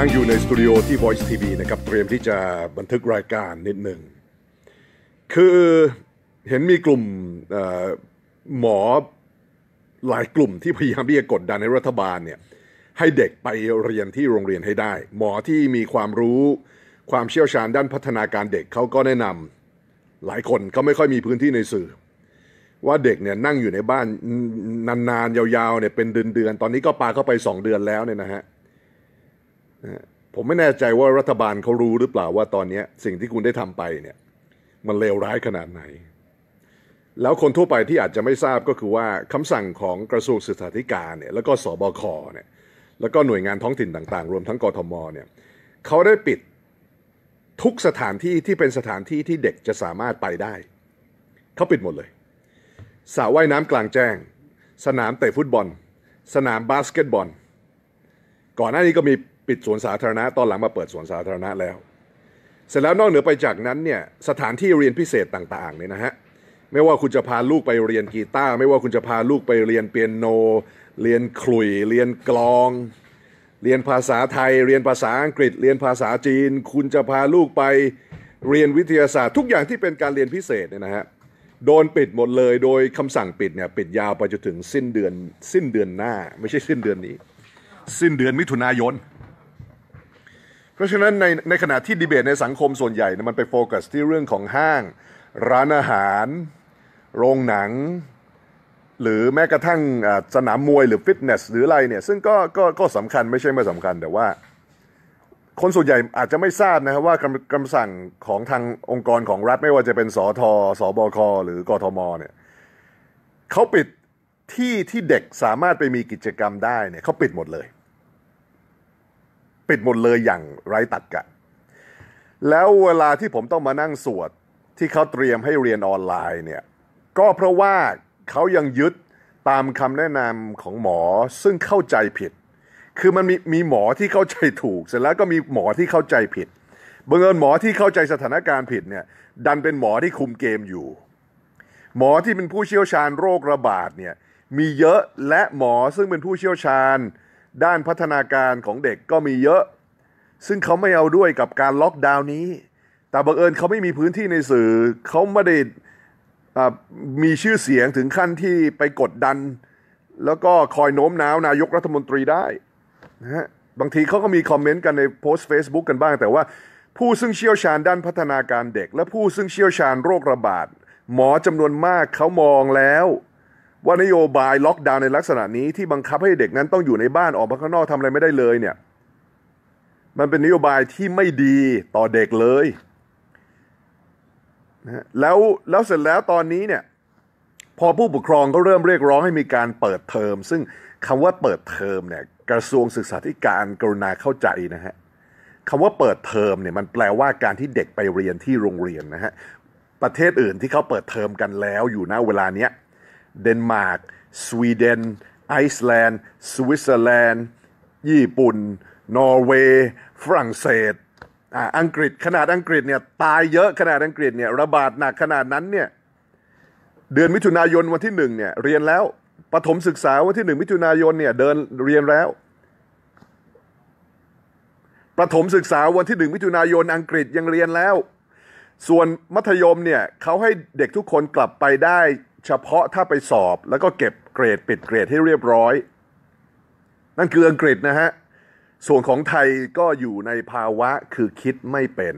นั่งอยู่ในสตูดิโอที่ Voice TV นะครับ เตรียมที่จะบันทึกรายการนิดหนึ่ง คือเห็นมีกลุ่มหมอหลายกลุ่มที่พยายามที่จะกดดันในรัฐบาลเนี่ยให้เด็กไปเรียนที่โรงเรียนให้ได้ หมอที่มีความรู้ความเชี่ยวชาญด้านพัฒนาการเด็กเขาก็แนะนำหลายคนเขาไม่ค่อยมีพื้นที่ในสื่อ ว่าเด็กเนี่ยนั่งอยู่ในบ้านนานๆ ยาวๆเนี่ยเป็นเดือนๆ ตอนนี้ก็ปาเข้าไป 2 เดือนแล้วเนี่ยนะฮะเผมไม่แน่ใจว่ารัฐบาลเขารู้หรือเปล่าว่าตอนนี้สิ่งที่คุณได้ทำไปเนี่ยมันเลวร้ายขนาดไหน แล้วคนทั่วไปที่อาจจะไม่ทราบก็คือว่าคำสั่งของกระทรวงศึกษาธิการเนี่ยแล้วก็สบคเนี่ยแล้วก็หน่วยงานท้องถิ่นต่างๆ รวมทั้งกทมเนี่ยเขาได้ปิดทุกสถานที่ที่เป็นสถานที่ที่เด็กจะสามารถไปได้ เขาปิดหมดเลยสระว่ายน้ำกลางแจ้ง สนามเตะฟุตบอล สนามบาสเกตบอล ก่อนหน้านี้ก็มีปิดสวนสาธารณะตอนหลังมาเปิดสวนสาธารณะแล้ว เสร็จแล้วนอกเหนือไปจากนั้นเนี่ยสถานที่เรียนพิเศษต่างๆเนี่ยนะฮะไม่ว่าคุณจะพาลูกไปเรียนกีตาร์ไม่ว่าคุณจะพาลูกไปเรียนเปียโน เรียนขลุ่ยเรียนกลอง เรียนภาษาไทย เรียนภาษาอังกฤษ เรียนภาษาจีน คุณจะพาลูกไปเรียนวิทยาศาสตร์ ทุกอย่างที่เป็นการเรียนพิเศษเนี่ยนะฮะโดนปิดหมดเลย โดยคำสั่งปิดเนี่ยปิดยาวไปจนถึงสิ้นเดือนสิ้นเดือนหน้า ไม่ใช่สิ้นเดือนนี้ สิ้นเดือนมิถุนายนเพราะฉะนั้นในในขณะที่ดีเบตในสังคมส่วนใหญ่มันไปโฟกัสที่เรื่องของห้าง ร้านอาหาร โรงหนัง หรือแม้กระทั่งสนามมวยหรือฟิตเนสหรืออะไรเนี่ยซึ่งก็ก็ก็สำคัญไม่ใช่ไม่สำคัญแต่ว่าคนส่วนใหญ่อาจจะไม่ทราบนะครับว่าคำสั่งของทางองค์กรของรัฐไม่ว่าจะเป็นสอทอสอบอคหรือกทม เนี่ยเขาปิดที่ที่เด็กสามารถไปมีกิจกรรมได้เนี่ยเขาปิดหมดเลยปิดหมดเลยอย่างไร้ตัดกะ แล้วเวลาที่ผมต้องมานั่งสวดที่เขาเตรียมให้เรียนออนไลน์เนี่ย ก็เพราะว่าเขายังยึดตามคำแนะนำของหมอซึ่งเข้าใจผิด คือมันมีมีหมอที่เข้าใจถูก เสร็จแล้วก็มีหมอที่เข้าใจผิดบังเอิญหมอที่เข้าใจสถานการณ์ผิดเนี่ยดันเป็นหมอที่คุมเกมอยู่ หมอที่เป็นผู้เชี่ยวชาญโรคระบาดเนี่ยมีเยอะและหมอซึ่งเป็นผู้เชี่ยวชาญด้านพัฒนาการของเด็กก็มีเยอะ ซึ่งเขาไม่เอาด้วยกับการล็อกดาวน์นี้ แต่บังเอิญเขาไม่มีพื้นที่ในสื่อเขาไม่ได้มีชื่อเสียงถึงขั้นที่ไปกดดัน แล้วก็คอยโน้มน้าวนายกรัฐมนตรีได้นะฮะบางทีเขาก็มีคอมเมนต์กันในโพสต์ Facebook กันบ้างแต่ว่า ผู้ซึ่งเชี่ยวชาญด้านพัฒนาการเด็ก และผู้ซึ่งเชี่ยวชาญโรคระบาด หมอจำนวนมากเขามองแล้วว่านโยบายล็อกดาวน์ในลักษณะนี้ที่บังคับให้เด็กนั้นต้องอยู่ในบ้านออกมาข้างนอกทำอะไรไม่ได้เลยเนี่ย มันเป็นนโยบายที่ไม่ดีต่อเด็กเลยนะแล้วแล้วเสร็จแล้วตอนนี้เนี่ยพอผู้ปกครองก็เริ่มเรียกร้องให้มีการเปิดเทอมซึ่งคำว่าเปิดเทอมเนี่ยกระทรวงศึกษาธิการกรุณาเข้าใจนะฮะคำว่าเปิดเทอมเนี่ย มันแปลว่าการที่เด็กไปเรียนที่โรงเรียนนะฮะประเทศอื่นที่เขาเปิดเทอมกันแล้วอยู่ณเวลาเนี้ยเดนมาร์กสวีเดน ไอซ์แลนด์ สวิตเซอร์แลนด์ ญี่ปุ่นนอร์เวย์ ฝรั่งเศสออังกฤษขนาดอังกฤษเนี่ยตายเยอะขนาดอังกฤษเนี่ยระบาดหนักขนาดนั้นเนี่ยเดือนมิถุนายนวันที่หนึ่งเนี่ยเรียนแล้วปฐมศึกษาวันที่หนึ่งมิถุนายนเนี่ยเดินเรียนแล้ว ประถมศึกษาวันที่หนึ่งมิถุนายนอังกฤษยังเรียนแล้ว ส่วนมัธยมเนี่ยเขาให้เด็กทุกคนกลับไปได้เฉพาะถ้าไปสอบแล้วก็เก็บเกรดปิดเกรดให้เรียบร้อย นั่นคืออังกฤษนะฮะส่วนของไทยก็อยู่ในภาวะคือคิดไม่เป็น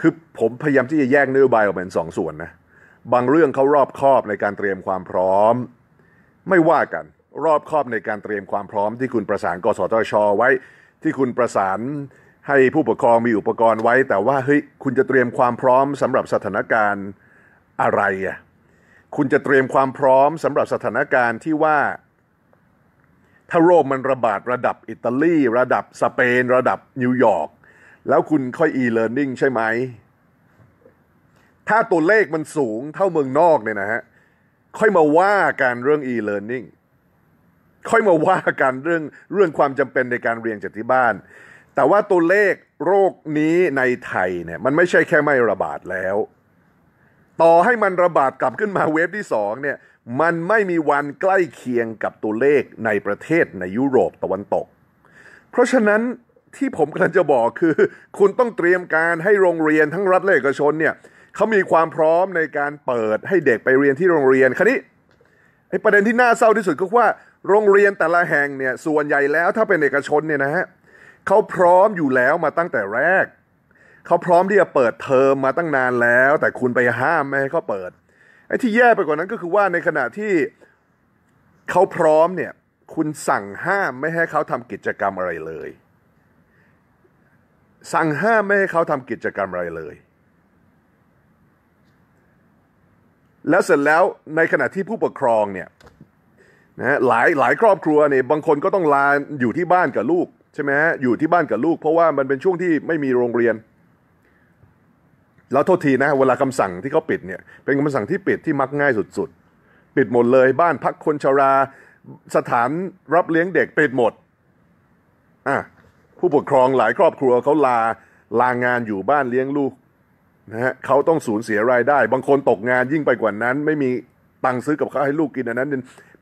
คือผมพยายามที่จะแยกนโยบายออกเป็นสองส่วนนะ บางเรื่องเขารอบคอบในการเตรียมความพร้อม ไม่ว่ากัน รอบคอบในการเตรียมความพร้อมที่คุณประสานกสทชไว้ ที่คุณประสานให้ผู้ปกครองมีอุปกรณ์ไว้ แต่ว่าเฮ้ยคุณจะเตรียมความพร้อมสำหรับสถานการณ์อะไรอะ่ะคุณจะเตรียมความพร้อมสำหรับสถานการณ์ที่ว่า ถ้าโรคมันระบาดระดับอิตาลี ระดับสเปน ระดับนิวยอร์กแล้วคุณค่อย e-learning ใช่ไหม ถ้าตัวเลขมันสูงเท่าเมืองนอกเนี่ยนะฮะค่อยมาว่าการเรื่อง e-learning ค่อยมาว่ากันเรื่องเรื่องความจำเป็นในการเรียนจากที่บ้าน แต่ว่าตัวเลขโรคนี้ในไทยเนี่ยมันไม่ใช่แค่ไม่ระบาดแล้วต่อให้มันระบาดกลับขึ้นมาเวฟที่2เนี่ยมันไม่มีวันใกล้เคียงกับตัวเลขในประเทศในยุโรปตะวันตก เพราะฉะนั้นที่ผมกำลังจะบอกคือ คุณต้องเตรียมการให้โรงเรียนทั้งรัฐและเอกชนเนี่ยเขามีความพร้อมในการเปิดให้เด็กไปเรียนที่โรงเรียนคันี้ประเด็นที่น่าเศร้าที่สุด ก็ว่าโรงเรียนแต่ละแห่งเนี่ยส่วนใหญ่แล้วถ้าเป็นเอกชนเนี่ยนะฮะเขาพร้อมอยู่แล้วมาตั้งแต่แรกเขาพร้อมที่จะเปิดเทอมมาตั้งนานแล้ว แต่คุณไปห้ามไม่ให้เขาเปิดไอ้ที่แย่ไปกว่านั้นก็คือว่าในขณะที่เขาพร้อมเนี่ยคุณสั่งห้ามไม่ให้เขาทำกิจกรรมอะไรเลย สั่งห้ามไม่ให้เขาทำกิจกรรมอะไรเลย แล้วเสร็จแล้วในขณะที่ผู้ปกครองเนี่ยนะหลายหลายครอบครัวเนี่ยบางคนก็ต้องลาอยู่ที่บ้านกับลูกใช่ไหมฮะอยู่ที่บ้านกับลูก เพราะว่ามันเป็นช่วงที่ไม่มีโรงเรียนแล้วโทษทีนะเวลาคำสั่งที่เขาปิดเนี่ย เป็นคำสั่งที่ปิดที่มักง่ายสุดๆ ปิดหมดเลย บ้านพักคนชราสถานรับเลี้ยงเด็กปิดหมดอ่ะผู้ปกครองหลายครอบครัวเขาลาลางงานอยู่บ้านเลี้ยงลูกนะฮะเขาต้องสูญเสียรายได้ บางคนตกงานยิ่งไปกว่านั้น ไม่มีตังค์ซื้อกับข้าวให้ลูกกินอันนั้น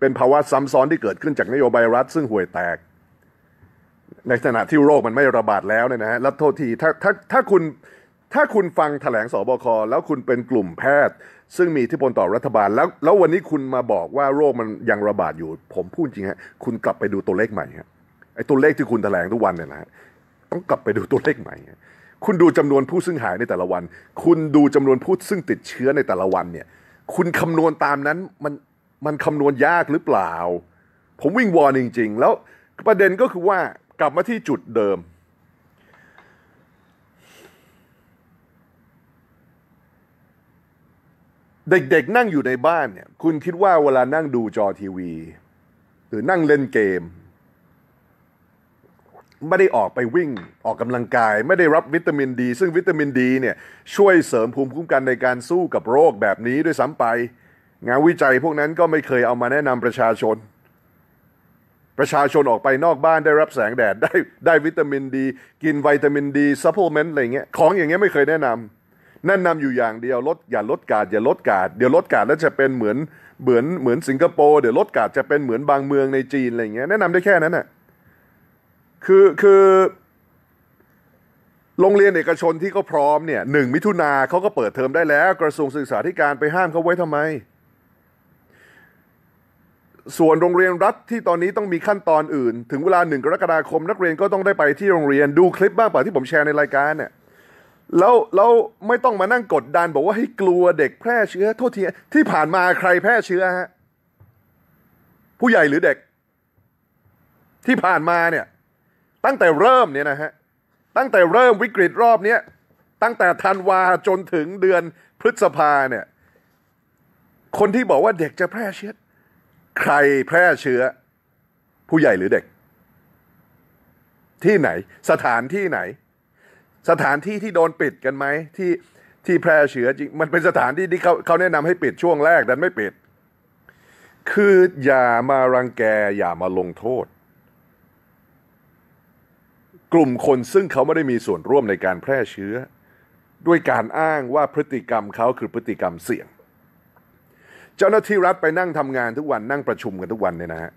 เป็นภาวะซ้ำซ้อนที่เกิดขึ้นจากนโยบายรัฐ ซึ่งห่วยแตก ในขณะที่โรคมันไม่ระบาดแล้วเนี่ยนะฮะแล้วโทษทีถ้าถ้าถ้าคุณถ้าคุณฟังถแถลงสบคแล้วคุณเป็นกลุ่มแพทย์ ซึ่งมีที่พลต่อรัฐบาลแล้ว แล้ววันนี้คุณมาบอกว่าโรคมันยังระบาดอยู่ ผมพูดจริงฮะคุณกลับไปดูตัวเลขใหม่ฮะไอ้ตัวเลขที่คุณถแถลงทุกวันเนี่ยนะฮะต้องกลับไปดูตัวเลขใหม่คุณดูจำนวนผู้ซึ่งหายในแต่ละวัน คุณดูจำนวนผู้ซึ่งติดเชื้อในแต่ละวันเนี่ย คุณคำนวณตามนั้นมันมันคำนวณยากหรือเปล่า ผมวิ่งวอนจริงๆ แล้วประเด็นก็คือว่ากลับมาที่จุดเดิมเด็กๆนั่งอยู่ในบ้านเนี่ย คุณคิดว่าเวลานั่งดูจอทีวี หรือนั่งเล่นเกม ไม่ได้ออกไปวิ่งออกกำลังกาย ไม่ได้รับวิตามินดี ซึ่งวิตามินดีเนี่ยช่วยเสริมภูมิคุ้มกันในการสู้กับโรคแบบนี้ด้วยซ้ำไป งานวิจัยพวกนั้นก็ไม่เคยเอามาแนะนำประชาชน ประชาชนออกไปนอกบ้านได้รับแสงแดดได้ได้วิตามินดี กินวิตามินดีซัพพลเมนต์อะไรเงี้ยของอย่างเงี้ยไม่เคยแนะนำแนะนำอยู่อย่างเดียวลดอย่าลดกาดอย่าลดกาดเดี๋ยวลดกาดแล้วจะเป็นเหมือนเหมือน เหมือน สิงคโปร์ เดี๋ยวลดกาดจะเป็นเหมือนบางเมืองในจีนอะไรเงี้ยแนะนำได้แค่นั้นน่ะคือคือโรงเรียนเอกชนที่เขาพร้อมเนี่ยหนึ่งมิถุนาเขาก็เปิดเทอมได้แล้ว กระทรวงศึกษาธิการไปห้ามเขาไว้ทำไม ส่วนโรงเรียนรัฐที่ตอนนี้ต้องมีขั้นตอนอื่น ถึงเวลาหนึ่งกรกฎาคม นักเรียนก็ต้องได้ไปที่โรงเรียนดูคลิปบ้างเปล่าที่ผมแชร์ในรายการเนี่ยแล้วเราไม่ต้องมานั่งกดดัน บอกว่าให้กลัวเด็กแพร่เชื้อ โทษทีที่ผ่านมาใครแพร่เชื้อฮะ ผู้ใหญ่หรือเด็ก ที่ผ่านมาเนี่ย ตั้งแต่เริ่มเนี่ยนะฮะตั้งแต่เริ่มวิกฤตรอบเนี้ยตั้งแต่ธันวาจนถึงเดือนพฤษภาเนี่ย คนที่บอกว่าเด็กจะแพร่เชื้อ ใครแพร่เชื้อ ผู้ใหญ่หรือเด็ก ที่ไหนสถานที่ไหนสถานที่ที่โดนปิดกันไหม ที่ที่แพร่เชื้อจริงมันเป็นสถานที่ที่เขาเขาแนะนำให้ปิดช่วงแรกดันไม่ปิด คืออย่ามารังแกอย่ามาลงโทษ กลุ่มคนซึ่งเขาไม่ได้มีส่วนร่วมในการแพร่เชื้อ ด้วยการอ้างว่าพฤติกรรมเขาคือพฤติกรรมเสี่ยง เจ้าหน้าที่รัฐไปนั่งทำงานทุกวันนั่งประชุมกันทุกวันเนี่ยนะฮะ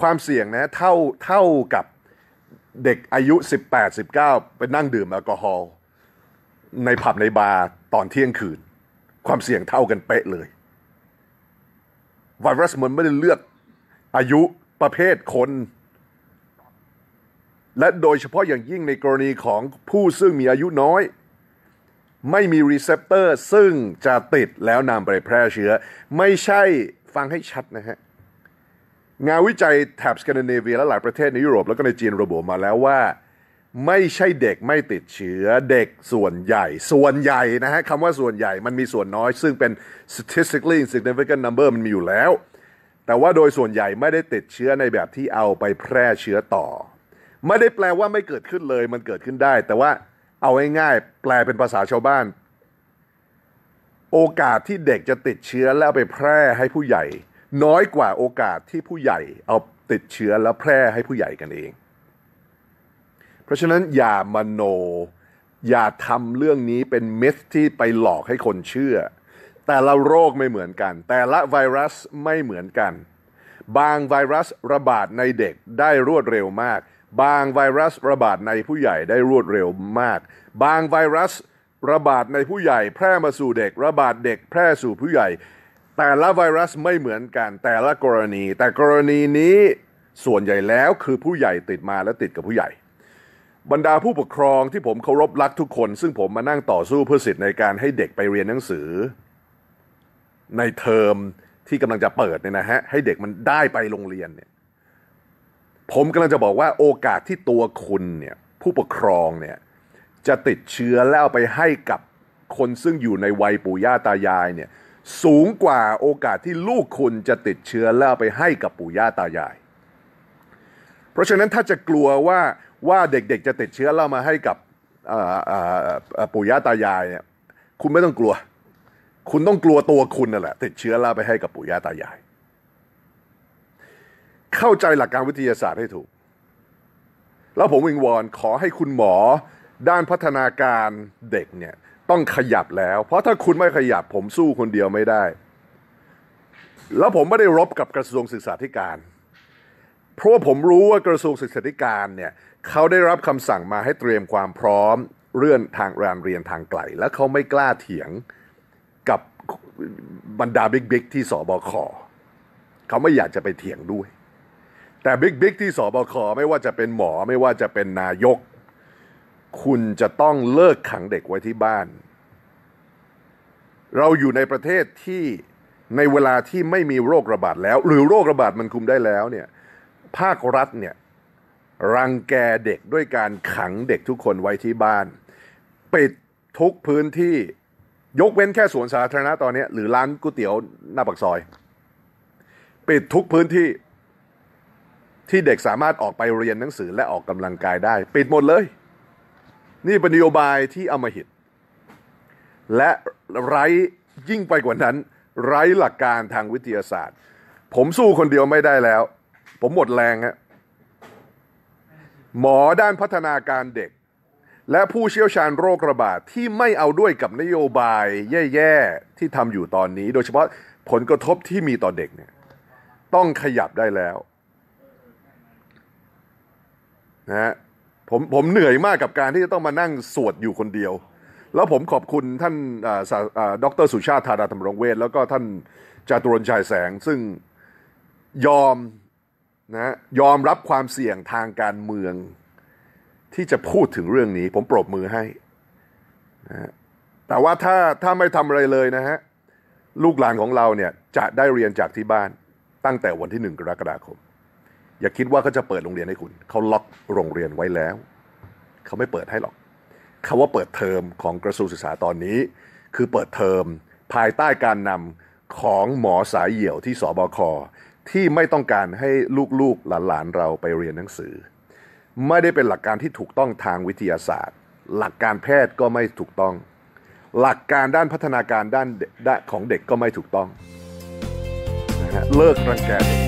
ความเสี่ยงนะเท่าเท่ากับเด็กอายุ 18 19 ไปนั่งดื่มแอลกอฮอล์ในผับในบาร์ตอนเที่ยงคืน ความเสี่ยงเท่ากันเป๊ะเลยไวรัสมันไม่ได้เลือกอายุประเภทคน และโดยเฉพาะอย่างยิ่งในกรณีของผู้ซึ่งมีอายุน้อย ไม่มีรีเซพเตอร์ซึ่งจะติดแล้วนำไปแพร่เชื้อ ไม่ใช่ฟังให้ชัดนะฮะงานวิจัยแถบสแกนดิเนเวียและหลายประเทศในยุโรป แล้วก็ในจีนระบุมาแล้วว่า ไม่ใช่เด็กไม่ติดเชื้อ เด็กส่วนใหญ่ ส่วนใหญ่นะฮะคำว่าส่วนใหญ่มันมีส่วนน้อยซึ่งเป็น statistically s i g n i f i c a n t number มันมีอยู่แล้ว แต่ว่าโดยส่วนใหญ่ไม่ได้ติดเชื้อในแบบที่เอาไปแพร่เชื้อต่อ ไม่ได้แปลว่าไม่เกิดขึ้นเลยมันเกิดขึ้นได้ แต่ว่าเอาง่ายๆแปลเป็นภาษาชาวบ้าน โอกาสที่เด็กจะติดเชื้อแล้วไปแพร่ให้ผู้ใหญ่น้อยกว่าโอกาสที่ผู้ใหญ่เอาติดเชื้อแล้วแพร่ให้ผู้ใหญ่กันเอง เพราะฉะนั้นอย่ามโน อย่าทำเรื่องนี้เป็นมิสที่ไปหลอกให้คนเชื่อ แต่ละโรคไม่เหมือนกัน แต่ละไวรัสไม่เหมือนกัน บางไวรัสระบาดในเด็กได้รวดเร็วมาก บางไวรัสระบาดในผู้ใหญ่ได้รวดเร็วมาก บางไวรัสระบาดในผู้ใหญ่แพร่มาสู่เด็ก ระบาดเด็กแพร่สู่ผู้ใหญ่แต่ละไวรัสไม่เหมือนกันแต่ละกรณี แต่กรณีนี้ส่วนใหญ่แล้วคือผู้ใหญ่ติดมาและติดกับผู้ใหญ่ บรรดาผู้ปกครองที่ผมเคารพรักทุกคน ซึ่งผมมานั่งต่อสู้เพื่อสิทธิ์ในการให้เด็กไปเรียนหนังสือ ในเทอมที่กำลังจะเปิดเนี่ยนะฮะให้เด็กมันได้ไปโรงเรียนเนี่ยผมกำลังจะบอกว่าโอกาสที่ตัวคุณเนี่ยผู้ปกครองเนี่ยจะติดเชื้อแล้วไปให้กับคนซึ่งอยู่ในวัยปู่ย่าตายายเนี่ยสูงกว่าโอกาสที่ลูกคุณจะติดเชื้อแล้วไปให้กับปู่ย่าตายาย เพราะฉะนั้นถ้าจะกลัวว่าว่าเด็กๆ จะติดเชื้อแล้วมาให้กับปู่ย่าตายายเนี่ยคุณไม่ต้องกลัว คุณต้องกลัวตัวคุณนั่นแหละติดเชื้อแล้วไปให้กับปู่ย่าตายาย เข้าใจหลักการวิทยาศาสตร์ให้ถูก แล้วผมวิงวอนขอให้คุณหมอด้านพัฒนาการเด็กเนี่ยต้องขยับแล้ว เพราะถ้าคุณไม่ขยับผมสู้คนเดียวไม่ได้ แล้วผมไม่ได้รบกับกระทรวงศึกษาธิการ เพราะผมรู้ว่ากระทรวงศึกษาธิการเนี่ยเขาได้รับคำสั่งมาให้เตรียมความพร้อมเรื่องทางการเรียนทางไกลและเขาไม่กล้าเถียงกับบรรดาบิ๊กบิ๊กที่สบคเขาไม่อยากจะไปเถียงด้วย แต่บิ๊กบิ๊กที่สบคไม่ว่าจะเป็นหมอไม่ว่าจะเป็นนายกคุณจะต้องเลิกขังเด็กไว้ที่บ้าน เราอยู่ในประเทศที่ในเวลาที่ไม่มีโรคระบาดแล้ว หรือโรคระบาดมันคุมได้แล้วเนี่ยภาครัฐเนี่ยรังแกเด็กด้วยการขังเด็กทุกคนไว้ที่บ้านปิดทุกพื้นที่ยกเว้นแค่สวนสาธารณะตอนนี้หรือร้านก๋วยเตี๋ยวหน้าปากซอยปิดทุกพื้นที่ที่เด็กสามารถออกไปเรียนหนังสือและออกกำลังกายได้ปิดหมดเลยนี่เป็นนโยบายที่อมหิต และไร้ยิ่งไปกว่านั้น ไร้หลักการทางวิทยาศาสตร์ ผมสู้คนเดียวไม่ได้แล้ว ผมหมดแรงฮะหมอด้านพัฒนาการเด็ก และผู้เชี่ยวชาญโรคระบาดทที่ไม่เอาด้วยกับนโยบายแย่ๆ ที่ทำอยู่ตอนนี้ โดยเฉพาะผลกระทบที่มีต่อเด็กเนี่ยต้องขยับได้แล้ว นะฮะผมผมเหนื่อยมากกับการที่จะต้องมานั่งสวดอยู่คนเดียว แล้วผมขอบคุณท่านดรสุชาติธาดาธรรมรงเวทแล้วก็ท่านจาตุรนชายแสงซึ่งยอมนะยอมรับความเสี่ยงทางการเมือง ที่จะพูดถึงเรื่องนี้ ผมปรบมือให้นะแต่ว่าถ้าถ้าไม่ทำอะไรเลยนะฮะลูกหลานของเราเนี่ยจะได้เรียนจากที่บ้านตั้งแต่วันที่หนึ่งกรกฎาคมอย่าคิดว่าเขาจะเปิดโรงเรียนให้คุณ เขาล็อกโรงเรียนไว้แล้ว เขาไม่เปิดให้หรอกคาว่าเปิดเทอมของกระทรวงศึกษาตอนนี้ คือเปิดเทอมภายใต้การนำของหมอสายเหี่ยวที่สบคที่ไม่ต้องการให้ลูกๆหลานๆเราไปเรียนหนังสือ ไม่ได้เป็นหลักการที่ถูกต้องทางวิทยาศาสตร์ หลักการแพทย์ก็ไม่ถูกต้อง หลักการด้านพัฒนาการด้านของเด็กก็ไม่ถูกต้องนะฮะเลิกรังแกเด็ก